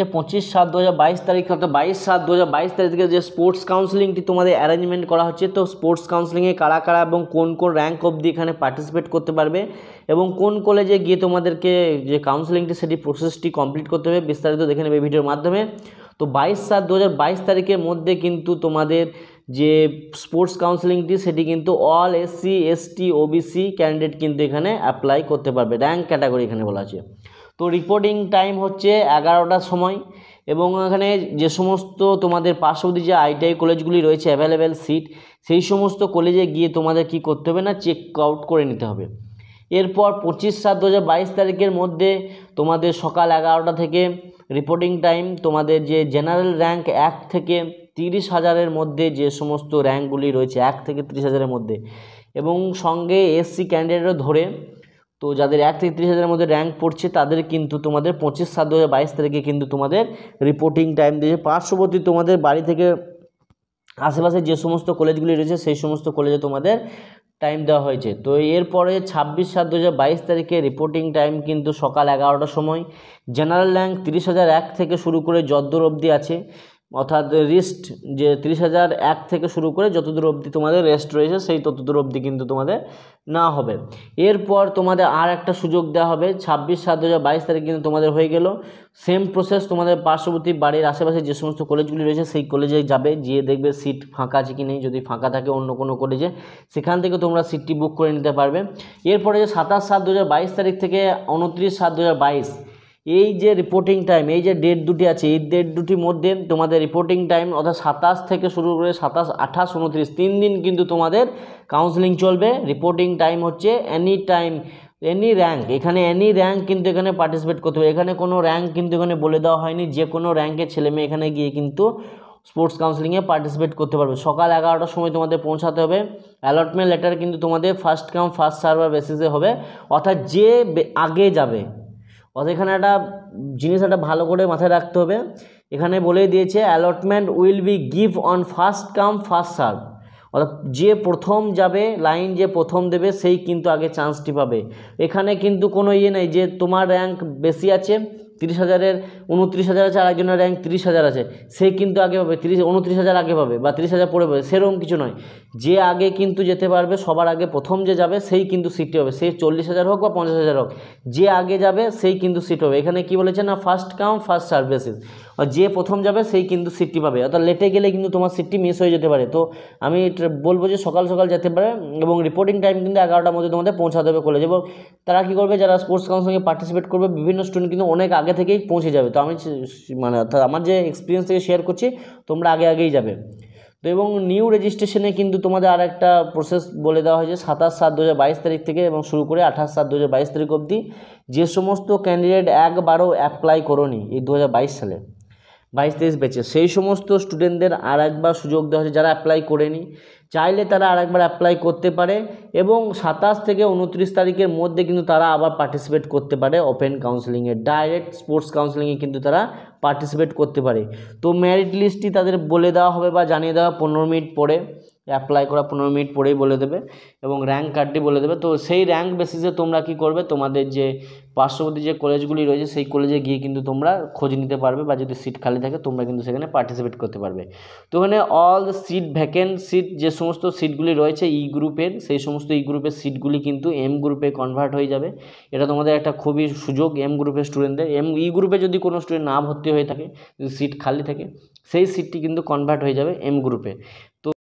যে পঁচিশ সাত দু হাজার বাইশ তারিখ অর্থাৎ বাইশ সাত দু হাজার বাইশ তারিখ থেকে যে স্পোর্টস কাউন্সিলিংটি তোমাদের অ্যারেঞ্জমেন্ট করা হচ্ছে তো স্পোর্টস কাউন্সিলিংয়ে কারা কারা এবং কোন কোন র্যাঙ্ক অবধি এখানে পার্টিসিপেট করতে পারবে এবং কোন কলেজে গিয়ে তোমাদেরকে যে কাউন্সিলিংটি সেটি প্রসেসটি কমপ্লিট করতে হবে বিস্তারিত দেখে নেবে ভিডিওর মাধ্যমে তো বাইশ সাত দু হাজার বাইশ তারিখের মধ্যে কিন্তু তোমাদের যে স্পোর্টস কাউন্সিলিংটি সেটি কিন্তু all SC ST OBC candidate কিন্তু এখানে অ্যাপ্লাই করতে পারবে র্যাঙ্ক ক্যাটাগরি এখানে বলা আছে তো রিপোর্টিং টাইম হচ্ছে এগারোটার সময় এবং এখানে যে সমস্ত তোমাদের পার্শ্ববর্তী যে আইটিআই কলেজগুলি রয়েছে অ্যাভেলেবেল সিট সেই সমস্ত কলেজে গিয়ে তোমাদের কি করতে হবে না চেক আউট করে নিতে হবে এরপর পঁচিশ সাত দু তারিখের মধ্যে তোমাদের সকাল এগারোটা থেকে রিপোর্টিং টাইম তোমাদের যে জেনারেল র্যাঙ্ক এক থেকে তিরিশ হাজারের মধ্যে যে সমস্ত র্যাঙ্কগুলি রয়েছে এক থেকে তিরিশ হাজারের মধ্যে এবং সঙ্গে এসসি ক্যান্ডিডেটও ধরে তো যাদের এক থেকে তিরিশ হাজারের মধ্যে র্যাঙ্ক পড়ছে তাদের কিন্তু তোমাদের পঁচিশ সাত দু তারিখে কিন্তু তোমাদের রিপোর্টিং টাইম দিয়েছে পার্শ্ববর্তী তোমাদের বাড়ি থেকে আশেপাশে যে সমস্ত কলেজগুলি রয়েছে সেই সমস্ত কলেজে তোমাদের টাইম দেওয়া হয়েছে তো এরপরে ছাব্বিশ সাত দু তারিখে রিপোর্টিং টাইম কিন্তু সকাল এগারোটার সময় জেনারেল র্যাঙ্ক তিরিশ হাজার এক থেকে শুরু করে যদ্দর অবধি আছে অর্থাৎ রিস্ট যে তিরিশ হাজার এক থেকে শুরু করে যতদূর অবধি তোমাদের রেস্ট রয়েছে সেই ততদূর অবধি কিন্তু তোমাদের না হবে এরপর তোমাদের আর একটা সুযোগ দেওয়া হবে ছাব্বিশ সাত দু তারিখ কিন্তু তোমাদের হয়ে গেল সেম প্রসেস তোমাদের পার্শ্ববর্তী বাড়ির আশেপাশে যে সমস্ত কলেজগুলি রয়েছে সেই কলেজে যাবে গিয়ে দেখবে সিট ফাঁকা আছে কি নেই যদি ফাঁকা থাকে অন্য কোনো কলেজে সেখান থেকে তোমরা সিটটি বুক করে নিতে পারবে এরপরে যে সাতাশ সাত দু তারিখ থেকে উনত্রিশ সাত দু এই যে রিপোর্টিং টাইম এই যে ডেট দুটি আছে এই ডেট দুটির মধ্যে তোমাদের রিপোর্টিং টাইম অর্থাৎ সাতাশ থেকে শুরু করে সাতাশ আঠাশ উনত্রিশ তিন দিন কিন্তু তোমাদের কাউন্সেলিং চলবে রিপোর্টিং টাইম হচ্ছে এনি টাইম এনি র্যাঙ্ক এখানে এনি র্যাঙ্ক কিন্তু এখানে পার্টিসিপেট করতে হবে এখানে কোনো র্যাঙ্ক কিন্তু এখানে বলে দেওয়া হয়নি যে কোনো র্যাঙ্কের মেয়ে এখানে গিয়ে কিন্তু স্পোর্টস কাউন্সিলিংয়ে পার্টিসিপেট করতে পারবে সকাল এগারোটার সময় তোমাদের পৌঁছাতে হবে অ্যালটমেন্ট লেটার কিন্তু তোমাদের ফার্স্ট কাম ফার্স্ট সার্ভার বেসিসে হবে অর্থাৎ যে আগে যাবে অর্থাৎ এখানে একটা জিনিস একটা ভালো করে মাথায় রাখতে হবে এখানে বলে দিয়েছে allotment will be give on first come first serve অর্থাৎ যে প্রথম যাবে লাইন যে প্রথম দেবে সেই কিন্তু আগে চান্সটি পাবে এখানে কিন্তু কোনো ইয়ে নেই যে তোমার র্যাঙ্ক বেশি আছে তিরিশ হাজারের উনত্রিশ হাজার আছে আরেকজনের র্যাঙ্ক তিরিশ হাজার আছে সে কিন্তু আগে পাবে তিরিশ উনত্রিশ হাজার আগে পাবে বা তিরিশ হাজার পড়ে পাবে সেরকম কিছু নয় যে আগে কিন্তু যেতে পারবে সবার আগে প্রথম যে যাবে সেই কিন্তু সিটটি হবে সে চল্লিশ হাজার হোক বা পঞ্চাশ হাজার হোক যে আগে যাবে সেই কিন্তু সিট হবে এখানে কি বলেছে না ফার্স্ট কাম ফার্স্ট সার্ভিসেস যে প্রথম যাবে সেই কিন্তু সিটটি পাবে অর্থাৎ লেটে গেলে কিন্তু তোমার সিটটি মিস হয়ে যেতে পারে তো আমি বলবো যে সকাল সকাল যেতে পারে এবং রিপোর্টিং টাইম কিন্তু এগারোটার মধ্যে তোমাদের পৌঁছাতে হবে কলেজ এবং তারা কী করবে যারা স্পোর্টস কাউন্সিলিংয়ে পার্টিসিপেট করবে বিভিন্ন স্টুডেন্ট কিন্তু অনেক আগে থেকেই পৌঁছে যাবে তো আমি মানে অর্থাৎ আমার যে এক্সপিরিয়েন্স থেকে শেয়ার করছি তোমরা আগে আগেই যাবে তো এবং নিউ রেজিস্ট্রেশনে কিন্তু তোমাদের আর একটা প্রসেস বলে দেওয়া হয়েছে সাতাশ সাত দু তারিখ থেকে এবং শুরু করে আঠাশ সাত দু তারিখ অবধি যে সমস্ত ক্যান্ডিডেট একবারও অ্যাপ্লাই করোনি এই দু সালে বাইশ তেইশ ব্যাচে সেই সমস্ত স্টুডেন্টদের আর একবার সুযোগ দেওয়া হচ্ছে যারা অ্যাপ্লাই করেনি চাইলে তারা আর একবার অ্যাপ্লাই করতে পারে এবং সাতাশ থেকে উনত্রিশ তারিখের মধ্যে কিন্তু তারা আবার পার্টিসিপেট করতে পারে ওপেন কাউন্সেলিংয়ে ডাইরেক্ট স্পোর্টস কাউন্সেলিংয়ে কিন্তু তারা পার্টিসিপেট করতে পারে তো মেরিট লিস্টটি তাদের বলে দেওয়া হবে বা জানিয়ে দেওয়া পনেরো মিনিট পরে অ্যাপ্লাই করা পনেরো মিনিট পরেই বলে দেবে এবং র্যাঙ্ক কার্ডটি বলে দেবে তো সেই র্যাঙ্ক বেসিসে তোমরা কি করবে তোমাদের যে পার্শ্ববর্তী যে কলেজগুলি রয়েছে সেই কলেজে গিয়ে কিন্তু তোমরা খোঁজ নিতে পারবে বা যদি সিট খালি থাকে তোমরা কিন্তু সেখানে পার্টিসিপেট করতে পারবে তো ওখানে অল সিট ভ্যাকেন্ট সিট যে সমস্ত সিটগুলি রয়েছে ই e গ্রুপের সেই সমস্ত ই গ্রুপের সিটগুলি কিন্তু এম গ্রুপে কনভার্ট হয়ে যাবে এটা তোমাদের একটা খুবই সুযোগ এম গ্রুপের স্টুডেন্টদের এম ই গ্রুপে যদি কোনো স্টুডেন্ট না ভর্তি হয়ে থাকে যদি সিট খালি থাকে সেই সিটটি কিন্তু কনভার্ট হয়ে যাবে এম গ্রুপে তো